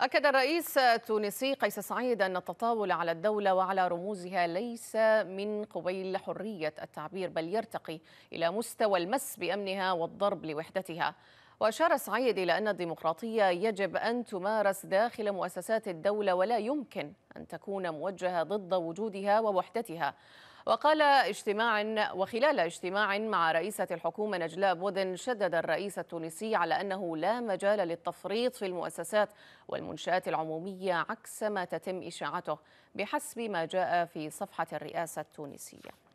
أكد الرئيس التونسي قيس سعيد أن التطاول على الدولة وعلى رموزها ليس من قبيل حرية التعبير بل يرتقي إلى مستوى المس بأمنها والضرب لوحدتها وأشار سعيد إلى أن الديمقراطية يجب أن تمارس داخل مؤسسات الدولة ولا يمكن أن تكون موجهة ضد وجودها ووحدتها وقال اجتماع وخلال اجتماع مع رئيسة الحكومة نجلاء بودن شدد الرئيس التونسي على أنه لا مجال للتفريط في المؤسسات والمنشآت العمومية عكس ما تتم إشاعته بحسب ما جاء في صفحة الرئاسة التونسية